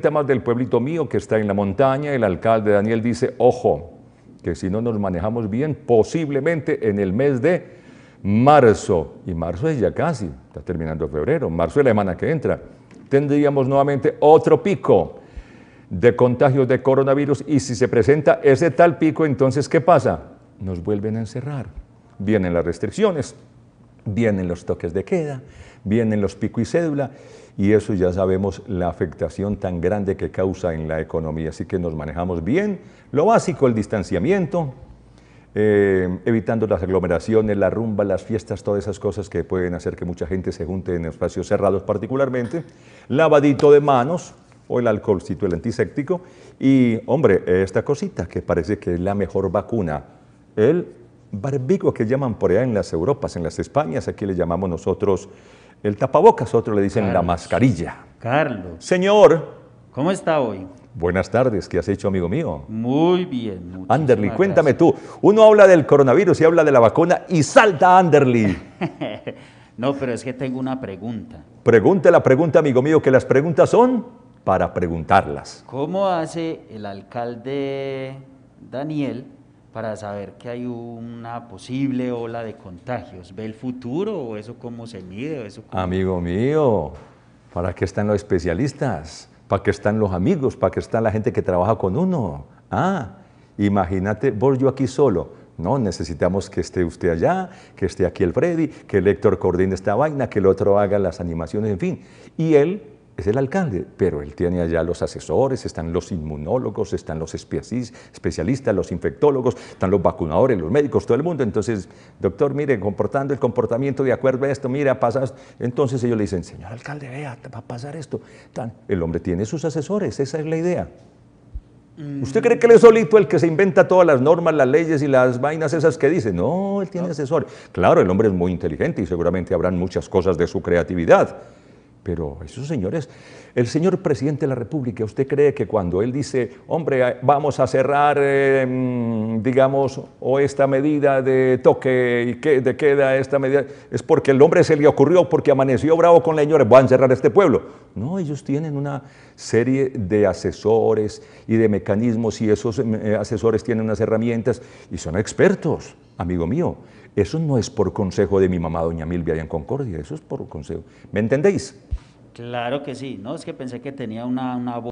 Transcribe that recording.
temas del pueblito mío que está en la montaña, el alcalde Daniel dice, ojo, que si no nos manejamos bien, posiblemente en el mes de marzo, y marzo es ya casi, está terminando febrero, marzo es la semana que entra, tendríamos nuevamente otro pico de contagios de coronavirus y si se presenta ese tal pico, entonces ¿qué pasa? Nos vuelven a encerrar, vienen las restricciones, vienen los toques de queda, vienen los pico y cédula, y eso ya sabemos la afectación tan grande que causa en la economía. Así que nos manejamos bien. Lo básico, el distanciamiento, eh, evitando las aglomeraciones, la rumba, las fiestas, todas esas cosas que pueden hacer que mucha gente se junte en espacios cerrados particularmente. Lavadito de manos o el alcoholcito, el antiséptico. Y, hombre, esta cosita que parece que es la mejor vacuna, el Barbigo, que llaman por allá en las Europas, en las Españas, aquí le llamamos nosotros el tapabocas, otros le dicen la mascarilla. Carlos. Señor. ¿Cómo está hoy? Buenas tardes, ¿qué has hecho, amigo mío? Muy bien. Anderly, cuéntame tú. Uno habla del coronavirus y habla de la vacuna y salta Anderly. no, pero es que tengo una pregunta. Pregunte la pregunta, amigo mío, que las preguntas son para preguntarlas. ¿Cómo hace el alcalde Daniel para saber que hay una posible ola de contagios? ¿Ve el futuro o eso cómo se mide? Eso Amigo mío, ¿para qué están los especialistas? ¿Para qué están los amigos? ¿Para qué está la gente que trabaja con uno? Ah, imagínate, voy yo aquí solo. No, necesitamos que esté usted allá, que esté aquí el Freddy, que el Héctor coordine esta vaina, que el otro haga las animaciones, en fin. Y él es el alcalde, pero él tiene allá los asesores, están los inmunólogos, están los especialistas, los infectólogos, están los vacunadores, los médicos, todo el mundo. Entonces, doctor, mire, comportando el comportamiento de acuerdo a esto, mira, pasa. Entonces ellos le dicen, señor alcalde, vea, va a pasar esto. El hombre tiene sus asesores, esa es la idea. Mm. ¿Usted cree que él es solito el que se inventa todas las normas, las leyes y las vainas esas que dice? No, él tiene asesores. Claro, el hombre es muy inteligente y seguramente habrán muchas cosas de su creatividad pero esos señores, el señor presidente de la República, ¿usted cree que cuando él dice, hombre, vamos a cerrar, em, digamos, o esta medida de toque y que, de queda, esta medida, es porque el hombre se le ocurrió, porque amaneció bravo con la señora, van a cerrar este pueblo? No, ellos tienen una serie de asesores y de mecanismos y esos em, eh, asesores tienen unas herramientas y son expertos amigo mío, eso no es por consejo de mi mamá, doña Milvia, en Concordia, eso es por consejo. ¿Me entendéis? Claro que sí, no, es que pensé que tenía una, una